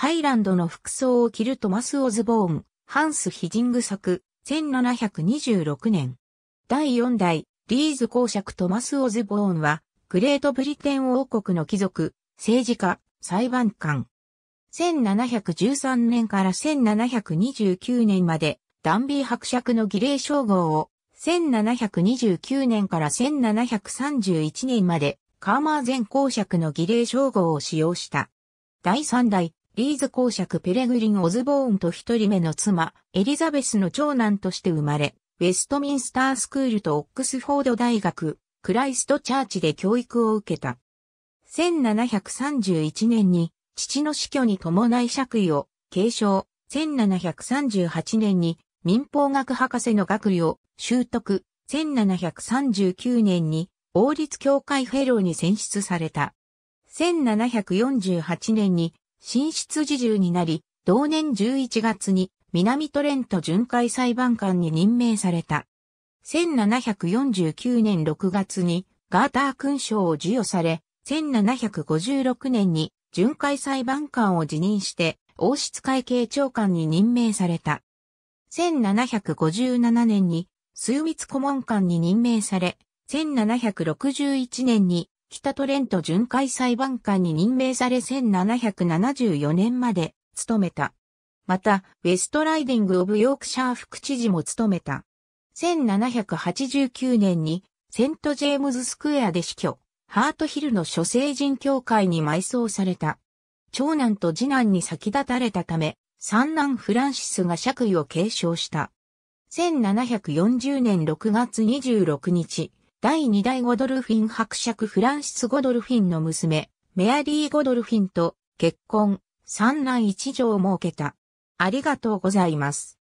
ハイランドの服装を着るトマス・オズボーン、ハンス・ヒジング作、1726年。第4代、リーズ公爵トマス・オズボーンは、グレートブリテン王国の貴族、政治家、裁判官。1713年から1729年まで、ダンビー伯爵の儀礼称号を、1729年から1731年まで、カーマー前公爵の儀礼称号を使用した。第3代、リーズ公爵ペレグリン・オズボーンと一人目の妻、エリザベスの長男として生まれ、ウェストミンスタースクールとオックスフォード大学、クライストチャーチで教育を受けた。1731年に父の死去に伴い爵位を継承、1738年に民法学博士の学位を習得、1739年に王立協会フェローに選出された。1748年に進出自重になり、同年11月に南トレント巡回裁判官に任命された。1749年6月にガーター勲章を授与され、1756年に巡回裁判官を辞任して、王室会計長官に任命された。1757年に枢密顧問官に任命され、1761年に北トレント巡回裁判官に任命され1774年まで務めた。また、ウェストライディング・オブ・ヨークシャー副知事も務めた。1789年にセント・ジェームズ・スクエアで死去、ハートヒルの諸聖人教会に埋葬された。長男と次男に先立たれたため、三男フランシスが爵位を継承した。1740年6月26日、第2代ゴドルフィン伯爵フランシス・ゴドルフィンの娘、メアリー・ゴドルフィンと結婚、三男一女を設けた。ありがとうございます。